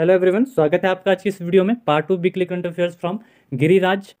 hello everyone स्वागत है आपका आज की इस वीडियो में part two big click current affairs from Giriraj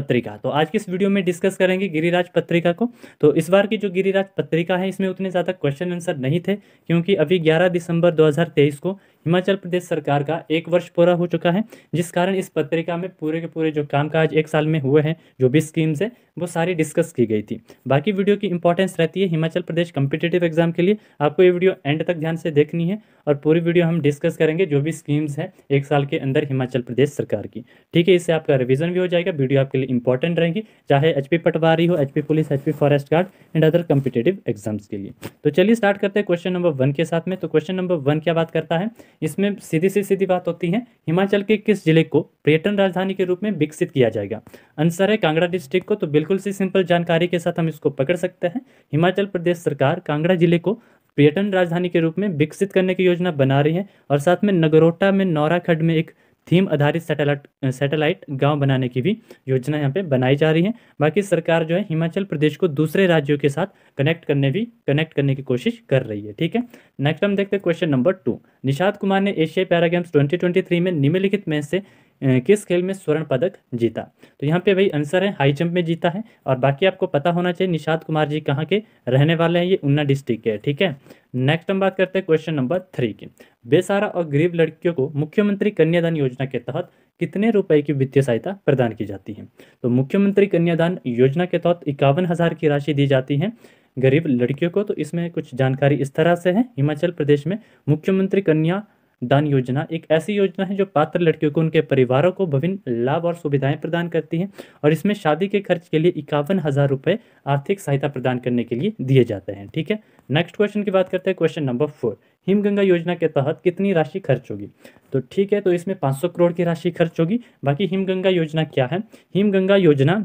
Patrika तो आज के इस वीडियो में डिस्कस करेंगे गिरिराज पत्रिका को तो इस बार की जो गिरिराज पत्रिका है इसमें उतने ज़्यादा क्वेश्चन आंसर नहीं थे क्योंकि अभी 11 दिसंबर 2023 को हिमाचल प्रदेश सरकार का एक वर्ष पूरा हो चुका है जिस कारण इस पत्रिका में पूरे के पूरे जो कामकाज एक साल में हुए हैं जो भी स्कीम्स हैं वो सारी डिस्कस की गई थी बाकी वीडियो की इंपॉर्टेंस रहती है हिमाचल प्रदेश कम्पिटेटिव एग्जाम के लिए आपको ये वीडियो एंड तक ध्यान से देखनी है और पूरी वीडियो हम डिस्कस करेंगे जो भी स्कीम्स हैं एक साल के अंदर हिमाचल प्रदेश सरकार की ठीक है इससे आपका रिविजन भी हो जाएगा वीडियो आपके लिए इंपॉर्टेंट रहेंगी चाहे एच पटवारी हो एच पुलिस एच forest guard and other competitive exams के लिए तो चलिए स्टार्ट करते हैं क्वेश्चन नंबर वन के साथ में तो क्वेश्चन नंबर वन क्या बात करता है इसमें सीधी से सीधी बात होती है हिमाचल के किस जिले को पर्यटन राजधानी के रूप में विकसित किया जाएगा आंसर है कांगड़ा डिस्ट्रिक्ट को तो बिल्कुल सी सिंपल जानकारी के साथ हम इसको पकड़ सकते हैं हिमाचल प्रदेश सरकार कांगड़ा जिले को पर्यटन राजधानी के रूप में विकसित करने की योजना बना रही है और साथ में नगरोटा में नौराखंड में एक थीम आधारित सैटेलाइट सैटेलाइट गांव बनाने की भी योजना यहाँ पे बनाई जा रही है बाकी सरकार जो है हिमाचल प्रदेश को दूसरे राज्यों के साथ कनेक्ट करने भी कनेक्ट करने की कोशिश कर रही है ठीक है नेक्स्ट हम देखते हैं question number two Nishad Kumar ने एशियाई पैरा गेम्स ट्वेंटी में निम्नलिखित में से किस खेल में स्वर्ण पदक जीता तो यहाँ पे भाई आंसर है हाई जंप में जीता है और बाकी आपको पता होना चाहिए निषाद कुमार जी कहाँ के रहने वाले हैं ये उन्ना डिस्ट्रिक्ट के ठीक है नेक्स्ट हम बात करते हैं क्वेश्चन नंबर थ्री की बेसारा और गरीब लड़कियों को मुख्यमंत्री कन्यादान योजना के तहत कितने रुपए की वित्तीय सहायता प्रदान की जाती है तो मुख्यमंत्री कन्यादान योजना के तहत इक्यावन हज़ार की राशि दी जाती है गरीब लड़कियों को तो इसमें कुछ जानकारी इस तरह से है हिमाचल प्रदेश में मुख्यमंत्री कन्या दान योजना एक ऐसी योजना है जो पात्र लड़कियों को उनके परिवारों को विभिन्न लाभ और सुविधाएं प्रदान करती है और इसमें शादी के खर्च के लिए इक्यावन हज़ार रुपए आर्थिक सहायता प्रदान करने के लिए दिए जाते हैं ठीक है नेक्स्ट क्वेश्चन की बात करते हैं क्वेश्चन नंबर फोर हिमगंगा योजना के तहत कितनी राशि खर्च होगी तो ठीक है तो इसमें पांच करोड़ की राशि खर्च होगी बाकी हिमगंगा योजना क्या है हिमगंगा योजना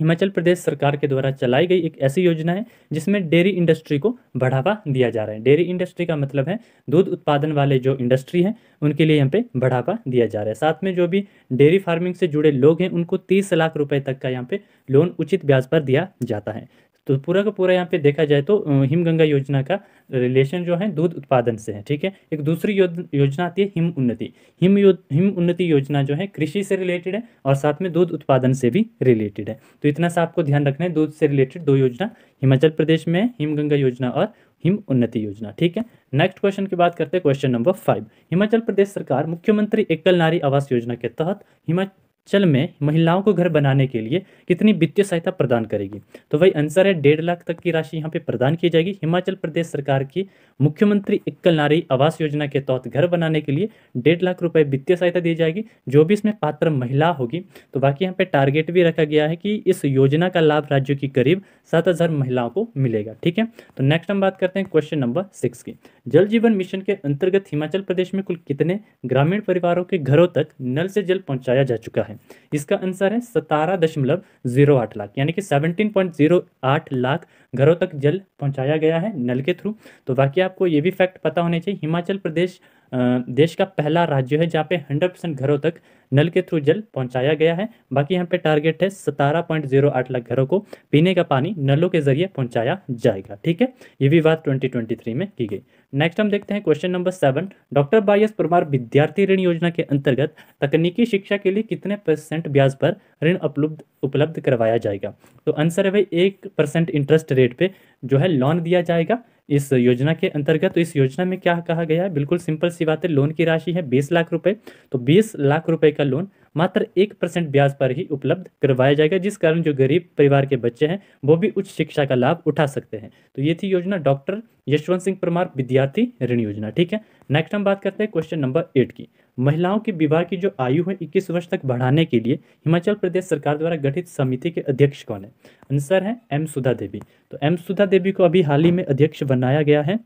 हिमाचल प्रदेश सरकार के द्वारा चलाई गई एक ऐसी योजना है जिसमें डेयरी इंडस्ट्री को बढ़ावा दिया जा रहा है डेयरी इंडस्ट्री का मतलब है दूध उत्पादन वाले जो इंडस्ट्री है उनके लिए यहाँ पे बढ़ावा दिया जा रहा है साथ में जो भी डेयरी फार्मिंग से जुड़े लोग हैं उनको तीस लाख रुपए तक का यहाँ पे लोन उचित ब्याज पर दिया जाता है तो पूरा का पूरा यहाँ पे देखा जाए तो हिमगंगा योजना का रिलेशन जो है दूध उत्पादन से है ठीक है एक दूसरी योजना आती है हिम उन्नति हिम हिम उन्नति योजना जो है कृषि से रिलेटेड है और साथ में दूध उत्पादन से भी रिलेटेड है तो इतना सा आपको ध्यान रखना है दूध से रिलेटेड दो योजना हिमाचल प्रदेश में हिमगंगा योजना और हिम उन्नति योजना ठीक है नेक्स्ट क्वेश्चन की बात करते हैं question number five Himachal Pradesh सरकार मुख्यमंत्री एकल नारी आवास योजना के तहत हिमाचल चल में महिलाओं को घर बनाने के लिए कितनी वित्तीय सहायता प्रदान करेगी तो वही आंसर है डेढ़ लाख तक की राशि यहाँ पे प्रदान की जाएगी हिमाचल प्रदेश सरकार की मुख्यमंत्री एकल नारी आवास योजना के तहत घर बनाने के लिए डेढ़ लाख रुपए वित्तीय सहायता दी जाएगी जो भी इसमें पात्र महिला होगी तो बाकी यहाँ पे टारगेट भी रखा गया है कि इस योजना का लाभ राज्य की करीब सात महिलाओं को मिलेगा ठीक है तो नेक्स्ट हम बात करते हैं क्वेश्चन नंबर सिक्स की जल जीवन मिशन के अंतर्गत हिमाचल प्रदेश में कुल कितने ग्रामीण परिवारों के घरों तक नल से जल पहुंचाया जा चुका है इसका आंसर है सतारह दशमलव जीरो आठ लाख यानी कि सेवनटीन पॉइंट जीरो आठ लाख घरों तक जल पहुंचाया गया है नल के थ्रू तो बाकी आपको ये भी फैक्ट पता होने चाहिए हिमाचल प्रदेश देश का पहला राज्य है जहाँ पे 100 परसेंट घरों तक नल के थ्रू जल पहुँचाया गया है बाकी यहाँ पे टारगेट है सतारह पॉइंट जीरो आठ लाख घरों को पीने का पानी नलों के जरिए पहुँचाया जाएगा ठीक है ये भी बात 2023 में की गई नेक्स्ट हम देखते हैं question number seven doctor Y S Parmar विद्यार्थी ऋण योजना के अंतर्गत तकनीकी शिक्षा के लिए कितने परसेंट ब्याज पर ऋण उपलब्ध उपलब्ध करवाया जाएगा तो आंसर है भाई एक परसेंट इंटरेस्ट रेट पे जो है लोन दिया जाएगा इस योजना के अंतर्गत तो इस योजना में क्या कहा गया है बिल्कुल सिंपल सी बात है लोन की राशि है बीस लाख रुपए तो बीस लाख रुपए का लोन मात्र एक परसेंट ब्याज पर ही उपलब्ध करवाया जाएगा जिस कारण जो गरीब परिवार के बच्चे हैं वो भी उच्च शिक्षा का लाभ उठा सकते हैं तो ये थी योजना डॉक्टर यशवंत सिंह परमार विद्यार्थी ऋण योजना ठीक है नेक्स्ट हम बात करते हैं क्वेश्चन नंबर एट की महिलाओं के विवाह की जो आयु है इक्कीस वर्ष तक बढ़ाने के लिए हिमाचल प्रदेश सरकार द्वारा गठित समिति के अध्यक्ष कौन है आंसर है एम सुधा देवी तो एम सुधा देवी को अभी हाल ही में अध्यक्ष बनाया गया है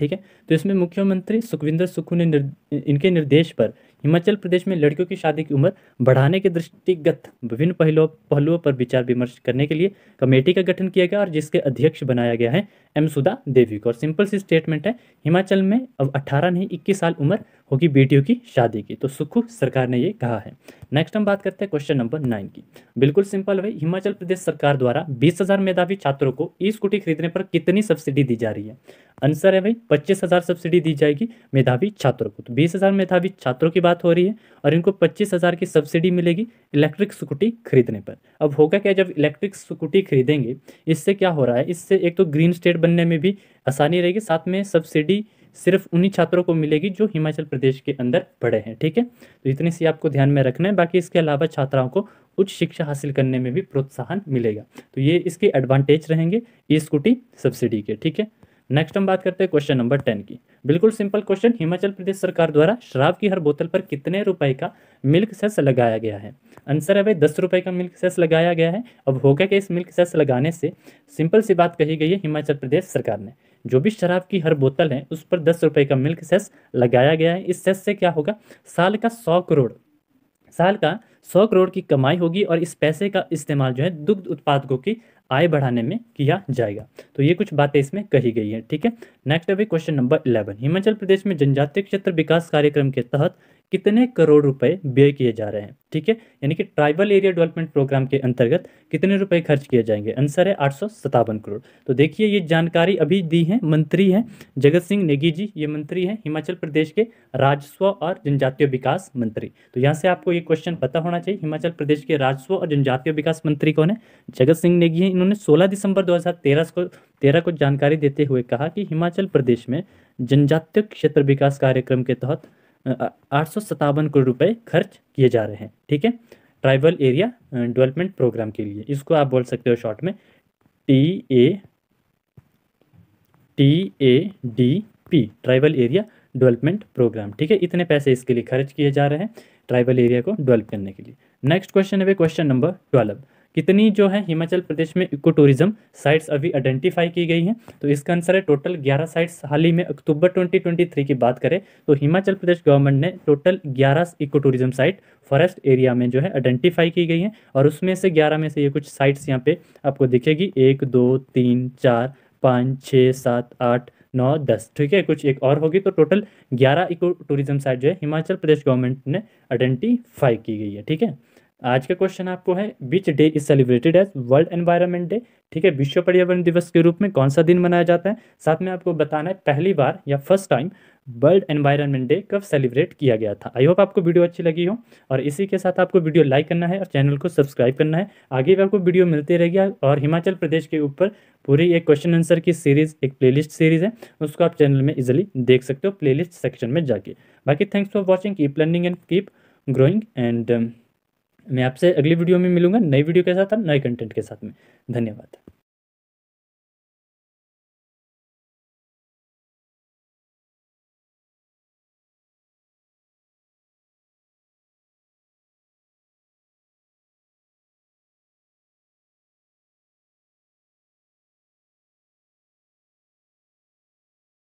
ठीक है तो इसमें मुख्यमंत्री सुखविंदर सुक्खू ने निर्द, इनके निर्देश पर हिमाचल प्रदेश में लड़कियों की शादी की उम्र बढ़ाने के दृष्टिगत विभिन्न पहलुओं पहलुओं पर विचार विमर्श करने के लिए कमेटी का गठन किया गया और जिसके अध्यक्ष बनाया गया है एम सुधा देवी को और सिंपल सी स्टेटमेंट है हिमाचल में अब अट्ठारह नहीं इक्कीस साल उम्र होगी बेटियों की शादी की तो सुखू सरकार ने ये कहा है नेक्स्ट हम बात करते हैं क्वेश्चन नंबर नाइन की बिल्कुल सिंपल है हिमाचल प्रदेश सरकार द्वारा बीस हजार मेधावी छात्रों को ई स्कूटी खरीदने पर कितनी सब्सिडी दी जा रही है आंसर है भाई पच्चीस हजार सब्सिडी दी जाएगी मेधावी छात्रों को तो बीस हजार मेधावी छात्रों की बात बात हो रही है और इनको पच्चीस हज़ार की सब्सिडी मिलेगी इलेक्ट्रिक स्कूटी खरीदने पर अब होगा क्या जब इलेक्ट्रिक स्कूटी खरीदेंगे इससे क्या हो रहा है इससे एक तो ग्रीन स्टेट बनने में भी आसानी रहेगी साथ में सब्सिडी सिर्फ उन्हीं छात्रों को मिलेगी जो हिमाचल प्रदेश के अंदर पढ़े हैं ठीक है तो इतनी सी आपको ध्यान में रखना है बाकी इसके अलावा छात्राओं को उच्च शिक्षा हासिल करने में भी प्रोत्साहन मिलेगा तो ये इसके एडवांटेज रहेंगे ई स्कूटी सब्सिडी के ठीक है नेक्स्ट हम बात करते हैं क्वेश्चन नंबर टेन की बिल्कुल सिंपल क्वेश्चन हिमाचल प्रदेश सरकार द्वारा शराब की हर बोतल पर कितने रुपए का मिल्क सेस लगाया गया है आंसर है भाई दस रुपए का मिल्क सेस लगाया गया है अब होगा कि इस मिल्क सेस लगाने से सिंपल सी बात कही गई है हिमाचल प्रदेश सरकार ने जो भी शराब की हर बोतल है उस पर दस रुपए का मिल्क सेस लगाया गया है इस सेस से क्या होगा साल का सौ करोड़ साल का सौ करोड़ की कमाई होगी और इस पैसे का इस्तेमाल जो है दुग्ध उत्पादकों की आय बढ़ाने में किया जाएगा तो ये कुछ बातें इसमें कही गई है ठीक है नेक्स्ट अभी question number eleven Himachal Pradesh में जनजातीय क्षेत्र विकास कार्यक्रम के तहत कितने करोड़ रुपए व्यय किए जा रहे हैं ठीक है यानी कि ट्राइबल एरिया डेवलपमेंट प्रोग्राम के अंतर्गत कितने रुपए खर्च किए जाएंगे आंसर है आठ करोड़ तो देखिए ये जानकारी अभी दी है मंत्री हैं जगत सिंह नेगी जी ये मंत्री हैं हिमाचल प्रदेश के राजस्व और जनजातीय विकास मंत्री तो यहाँ से आपको ये क्वेश्चन पता होना चाहिए हिमाचल प्रदेश के राजस्व और जनजातीय विकास मंत्री कौन है जगत सिंह नेगी हैं इन्होंने सोलह दिसंबर दो को तेरह को जानकारी देते हुए कहा कि हिमाचल प्रदेश में जनजातीय क्षेत्र विकास कार्यक्रम के तहत आठ करोड़ रुपए खर्च किए जा रहे हैं ठीक है ट्राइबल एरिया डेवलपमेंट प्रोग्राम के लिए इसको आप बोल सकते हो शॉर्ट में T A T A D P tribal area development program ठीक है इतने पैसे इसके लिए खर्च किए जा रहे हैं ट्राइबल एरिया को डेवलप करने के लिए नेक्स्ट क्वेश्चन है क्वेश्चन नंबर ट्वेल्व कितनी जो है हिमाचल प्रदेश में इको टूरिज्म साइट्स अभी आइडेंटिफाई की गई हैं तो इसका आंसर है टोटल 11 साइट्स हाल ही में अक्टूबर 2023 की बात करें तो हिमाचल प्रदेश गवर्नमेंट ने total 11 eco tourism site forest area में जो है आइडेंटिफाई की गई हैं और उसमें से ग्यारह में से ये कुछ साइट्स यहाँ पे आपको दिखेगी एक दो तीन चार पाँच छः सात आठ नौ दस ठीक है कुछ एक और होगी तो टोटल ग्यारह इको टूरिज्म साइट जो है हिमाचल प्रदेश गवर्नमेंट ने आइडेंटिफाई की गई है ठीक है आज का क्वेश्चन आपको है which day is celebrated as world environment day ठीक है विश्व पर्यावरण दिवस के रूप में कौन सा दिन मनाया जाता है साथ में आपको बताना है पहली बार या first time world environment day कब सेलिब्रेट किया गया था आई होप आपको वीडियो अच्छी लगी हो और इसी के साथ आपको वीडियो लाइक करना है और चैनल को सब्सक्राइब करना है आगे भी आपको वीडियो मिलती रहेगी और हिमाचल प्रदेश के ऊपर पूरी एक क्वेश्चन आंसर की सीरीज एक प्लेलिस्ट सीरीज है उसको आप चैनल में इजिली देख सकते हो प्लेलिस्ट सेक्शन में जाके बाकी thanks for watching keep learning and keep growing and मैं आपसे अगली वीडियो में मिलूंगा नई वीडियो के साथ और नए कंटेंट के साथ में धन्यवाद